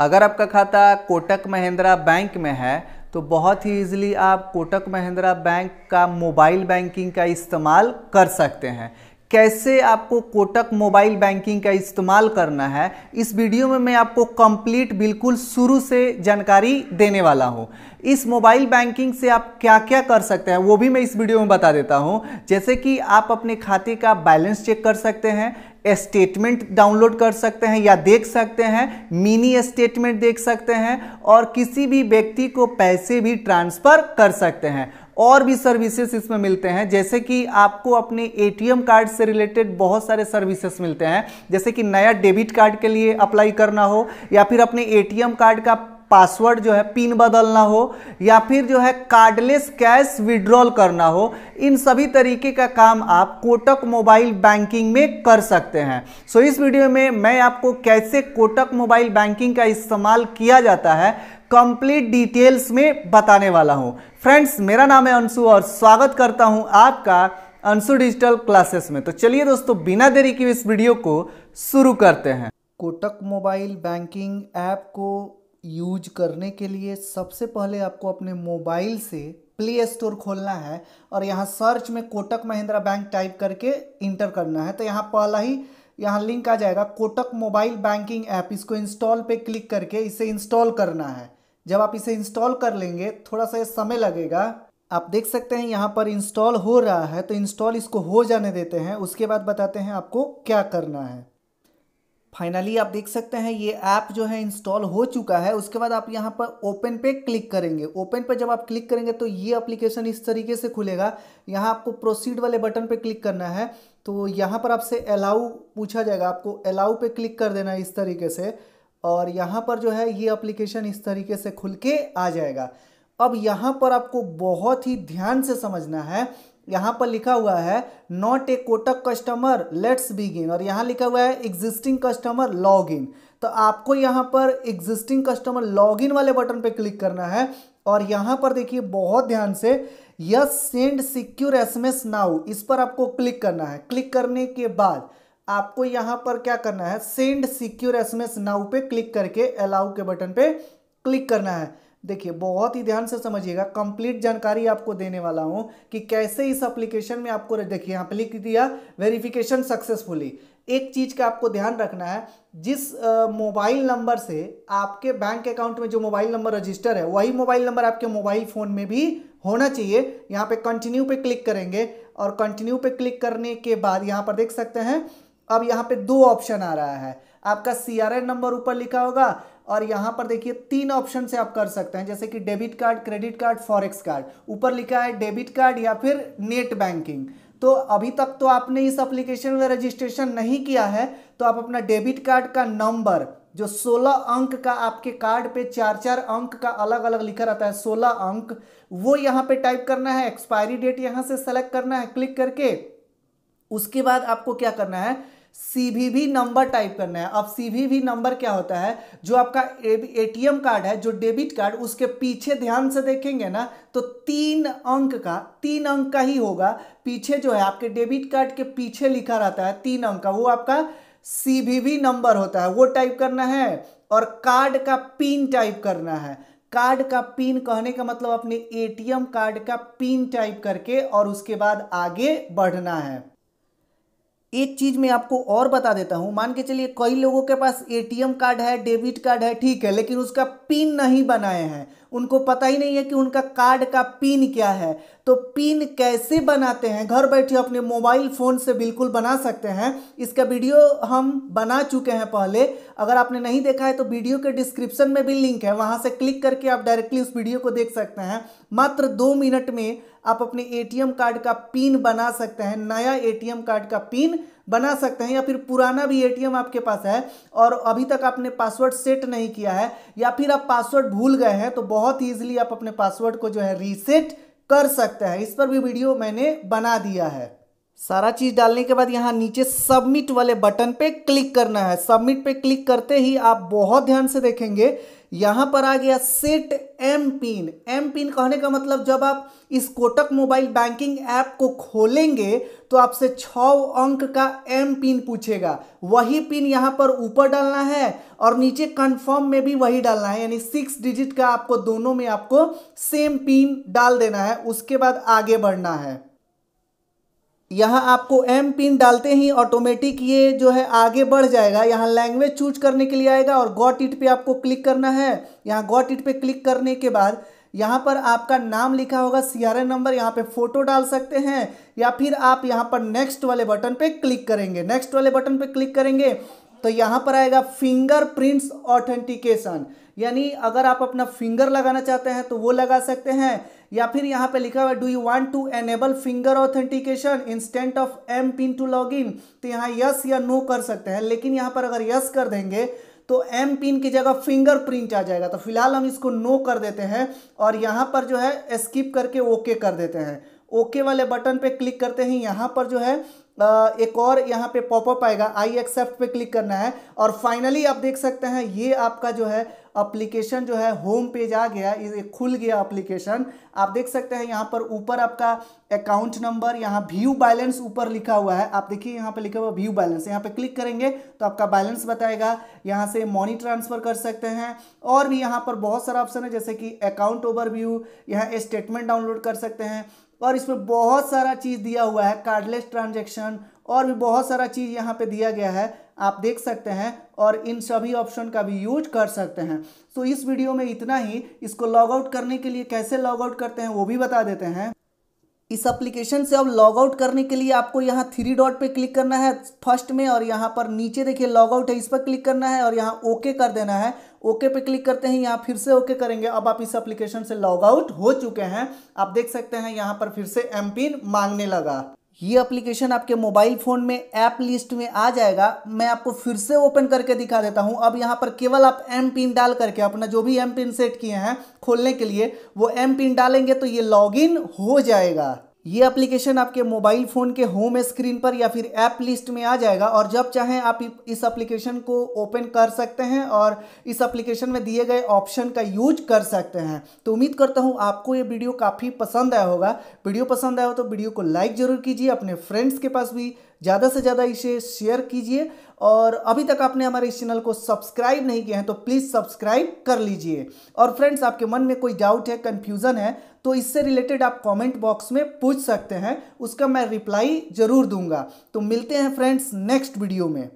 अगर आपका खाता कोटक महिंद्रा बैंक में है तो बहुत ही इजीली आप कोटक महिंद्रा बैंक का मोबाइल बैंकिंग का इस्तेमाल कर सकते हैं कैसे आपको कोटक मोबाइल बैंकिंग का इस्तेमाल करना है इस वीडियो में मैं आपको कंप्लीट बिल्कुल शुरू से जानकारी देने वाला हूँ इस मोबाइल बैंकिंग से आप क्या क्या कर सकते हैं वो भी मैं इस वीडियो में बता देता हूँ जैसे कि आप अपने खाते का बैलेंस चेक कर सकते हैं स्टेटमेंट डाउनलोड कर सकते हैं या देख सकते हैं मिनी स्टेटमेंट देख सकते हैं और किसी भी व्यक्ति को पैसे भी ट्रांसफ़र कर सकते हैं और भी सर्विसेज इसमें मिलते हैं जैसे कि आपको अपने एटीएम कार्ड से रिलेटेड बहुत सारे सर्विसेज मिलते हैं जैसे कि नया डेबिट कार्ड के लिए अप्लाई करना हो या फिर अपने एटीएम कार्ड का पासवर्ड जो है पिन बदलना हो या फिर जो है कार्डलेस कैश विड्रॉल करना हो इन सभी तरीके का काम आप कोटक मोबाइल बैंकिंग में कर सकते हैं सो so, इस वीडियो में मैं आपको कैसे कोटक मोबाइल बैंकिंग का इस्तेमाल किया जाता है कंप्लीट डिटेल्स में बताने वाला हूं फ्रेंड्स मेरा नाम है अंशु और स्वागत करता हूं आपका अंशु डिजिटल क्लासेस में तो चलिए दोस्तों बिना देरी के इस वीडियो को शुरू करते हैं कोटक मोबाइल बैंकिंग ऐप को यूज करने के लिए सबसे पहले आपको अपने मोबाइल से प्ले स्टोर खोलना है और यहाँ सर्च में कोटक महिंद्रा बैंक टाइप करके इंटर करना है तो यहाँ पहला ही यहाँ लिंक आ जाएगा कोटक मोबाइल बैंकिंग ऐप इसको इंस्टॉल पे क्लिक करके इसे इंस्टॉल करना है जब आप इसे इंस्टॉल कर लेंगे थोड़ा सा समय लगेगा आप देख सकते हैं यहाँ पर इंस्टॉल हो रहा है तो इंस्टॉल इसको हो जाने देते हैं उसके बाद बताते हैं आपको क्या करना है फाइनली आप देख सकते हैं ये ऐप जो है इंस्टॉल हो चुका है उसके बाद आप यहाँ पर ओपन पे क्लिक करेंगे ओपन पे जब आप क्लिक करेंगे तो ये एप्लीकेशन इस तरीके से खुलेगा यहाँ आपको प्रोसीड वाले बटन पे क्लिक करना है तो यहाँ पर आपसे अलाउ पूछा जाएगा आपको अलाउ पे क्लिक कर देना इस तरीके से और यहाँ पर जो है ये अप्लीकेशन इस तरीके से खुल के आ जाएगा अब यहाँ पर आपको बहुत ही ध्यान से समझना है यहाँ पर लिखा हुआ है not a Kotak customer let's begin और यहाँ लिखा हुआ है एग्जिस्टिंग कस्टमर लॉग इन तो आपको यहाँ पर एग्जिस्टिंग कस्टमर लॉग इन वाले बटन पे क्लिक करना है और यहाँ पर देखिए बहुत ध्यान से yes send secure SMS now इस पर आपको क्लिक करना है क्लिक करने के बाद आपको यहां पर क्या करना है सेंड सिक्योर एसएमएस नाउ पे क्लिक करके अलाउ के बटन पे क्लिक करना है देखिए बहुत ही ध्यान से समझिएगा कंप्लीट जानकारी आपको देने वाला हूं कि कैसे इस एप्लीकेशन में आपको देखिए यहां पर लिख दिया वेरिफिकेशन सक्सेसफुली एक चीज़ का आपको ध्यान रखना है जिस मोबाइल नंबर से आपके बैंक अकाउंट में जो मोबाइल नंबर रजिस्टर है वही मोबाइल नंबर आपके मोबाइल फ़ोन में भी होना चाहिए यहाँ पे कंटिन्यू पे क्लिक करेंगे और कंटिन्यू पे क्लिक करने के बाद यहाँ पर देख सकते हैं अब यहाँ पे दो ऑप्शन आ रहा है आपका सी नंबर ऊपर लिखा होगा और यहाँ पर देखिए तीन ऑप्शन से आप कर सकते हैं जैसे कि debit card credit card forex card ऊपर लिखा है डेबिट कार्ड या फिर नेट बैंकिंग तो अभी तक तो आपने इस एप्लीकेशन में रजिस्ट्रेशन नहीं किया है तो आप अपना डेबिट कार्ड का नंबर जो 16 अंक का आपके कार्ड पे चार चार अंक का अलग अलग लिखा रहता है 16 अंक वो यहाँ पे टाइप करना है एक्सपायरी डेट यहाँ से सेलेक्ट करना है क्लिक करके उसके बाद आपको क्या करना है सीवीवी नंबर टाइप करना है अब सीवीवी नंबर क्या होता है जो आपका एटीएम कार्ड है जो डेबिट कार्ड उसके पीछे ध्यान से देखेंगे ना तो तीन अंक का तीन अंक का ही होगा पीछे जो है आपके डेबिट कार्ड के पीछे लिखा रहता है तीन अंक का वो आपका सीवीवी नंबर होता है वो टाइप करना है और कार्ड का पिन टाइप करना है कार्ड का पिन कहने का मतलब अपने एटीएम कार्ड का पिन टाइप करके और उसके बाद आगे बढ़ना है एक चीज़ मैं आपको और बता देता हूं मान के चलिए कई लोगों के पास एटीएम कार्ड है डेबिट कार्ड है ठीक है लेकिन उसका पिन नहीं बनाए हैं उनको पता ही नहीं है कि उनका कार्ड का पिन क्या है तो पिन कैसे बनाते हैं घर बैठे अपने मोबाइल फ़ोन से बिल्कुल बना सकते हैं इसका वीडियो हम बना चुके हैं पहले अगर आपने नहीं देखा है तो वीडियो के डिस्क्रिप्शन में भी लिंक है वहाँ से क्लिक करके आप डायरेक्टली उस वीडियो को देख सकते हैं मात्र दो मिनट में आप अपने ए कार्ड का पिन बना सकते हैं नया ए कार्ड का पिन बना सकते हैं या फिर पुराना भी एटीएम आपके पास है और अभी तक आपने पासवर्ड सेट नहीं किया है या फिर आप पासवर्ड भूल गए हैं तो बहुत ईजिली आप अपने पासवर्ड को जो है रीसेट कर सकते हैं इस पर भी वीडियो मैंने बना दिया है सारा चीज़ डालने के बाद यहाँ नीचे सबमिट वाले बटन पे क्लिक करना है सबमिट पे क्लिक करते ही आप बहुत ध्यान से देखेंगे यहां पर आ गया set M pin M pin कहने का मतलब जब आप इस कोटक मोबाइल बैंकिंग ऐप को खोलेंगे तो आपसे छ अंक का एम पिन पूछेगा वही पिन यहां पर ऊपर डालना है और नीचे कंफर्म में भी वही डालना है यानी सिक्स डिजिट का आपको दोनों में आपको सेम पिन डाल देना है उसके बाद आगे बढ़ना है यहाँ आपको एम पिन डालते ही ऑटोमेटिक ये जो है आगे बढ़ जाएगा यहाँ लैंग्वेज चूज करने के लिए आएगा और गॉट इट पे आपको क्लिक करना है यहाँ गॉट इट पे क्लिक करने के बाद यहाँ पर आपका नाम लिखा होगा सी आर एन नंबर यहाँ पे फ़ोटो डाल सकते हैं या फिर आप यहाँ पर नेक्स्ट वाले बटन पे क्लिक करेंगे नेक्स्ट वाले बटन पे क्लिक करेंगे तो यहाँ पर आएगा फिंगर प्रिंट्स ऑथेंटिकेशन यानी अगर आप अपना फिंगर लगाना चाहते हैं तो वो लगा सकते हैं या फिर यहाँ पे लिखा हुआ है do you want to enable finger authentication instant of M pin to log in तो यहाँ यस या नो कर सकते हैं लेकिन यहाँ पर अगर यस कर देंगे तो एम पिन की जगह फिंगर प्रिंट आ जाएगा तो फिलहाल हम इसको नो कर देते हैं और यहाँ पर जो है स्किप करके ओके कर देते हैं ओके वाले बटन पर क्लिक करते हैं यहाँ पर जो है एक और यहाँ पे पॉपअप आएगा आई एक्सेप्ट पे क्लिक करना है और फाइनली आप देख सकते हैं ये आपका जो है अप्लीकेशन जो है होम पेज आ गया ये खुल गया अप्लीकेशन आप देख सकते हैं यहाँ पर ऊपर आपका अकाउंट नंबर यहाँ व्यू बैलेंस ऊपर लिखा हुआ है आप देखिए यहाँ पे लिखा हुआ व्यू बैलेंस यहाँ पे क्लिक करेंगे तो आपका बैलेंस बताएगा यहाँ से मनी ट्रांसफ़र कर सकते हैं और भी यहाँ पर बहुत सारा ऑप्शन है जैसे कि अकाउंट व्यू यहाँ स्टेटमेंट डाउनलोड कर सकते हैं और इसमें बहुत सारा चीज़ दिया हुआ है कार्डलेस ट्रांजेक्शन और भी बहुत सारा चीज़ यहाँ पे दिया गया है आप देख सकते हैं और इन सभी ऑप्शन का भी यूज कर सकते हैं तो इस वीडियो में इतना ही इसको लॉग आउट करने के लिए कैसे लॉग आउट करते हैं वो भी बता देते हैं इस एप्लीकेशन से अब लॉग आउट करने के लिए आपको यहाँ थ्री डॉट पे क्लिक करना है फर्स्ट में और यहाँ पर नीचे देखिए लॉग आउट है इस पर क्लिक करना है और यहाँ ओके कर देना है ओके पे क्लिक करते हैं यहाँ फिर से ओके करेंगे अब आप इस एप्लीकेशन से लॉग आउट हो चुके हैं आप देख सकते हैं यहाँ पर फिर से एम मांगने लगा ये एप्लीकेशन आपके मोबाइल फ़ोन में ऐप लिस्ट में आ जाएगा मैं आपको फिर से ओपन करके दिखा देता हूँ अब यहाँ पर केवल आप एम पिन डाल करके अपना जो भी एम पिन सेट किए हैं खोलने के लिए वो एम पिन डालेंगे तो ये लॉगिन हो जाएगा ये एप्लीकेशन आपके मोबाइल फ़ोन के होम स्क्रीन पर या फिर ऐप लिस्ट में आ जाएगा और जब चाहें आप इस एप्लीकेशन को ओपन कर सकते हैं और इस एप्लीकेशन में दिए गए ऑप्शन का यूज कर सकते हैं तो उम्मीद करता हूँ आपको ये वीडियो काफ़ी पसंद आया होगा वीडियो पसंद आया हो तो वीडियो को लाइक ज़रूर कीजिए अपने फ्रेंड्स के पास भी ज़्यादा से ज़्यादा इसे शेयर कीजिए और अभी तक आपने हमारे इस चैनल को सब्सक्राइब नहीं किया है तो प्लीज़ सब्सक्राइब कर लीजिए और फ्रेंड्स आपके मन में कोई डाउट है कन्फ्यूज़न है तो इससे रिलेटेड आप कमेंट बॉक्स में पूछ सकते हैं उसका मैं रिप्लाई ज़रूर दूंगा तो मिलते हैं फ्रेंड्स नेक्स्ट वीडियो में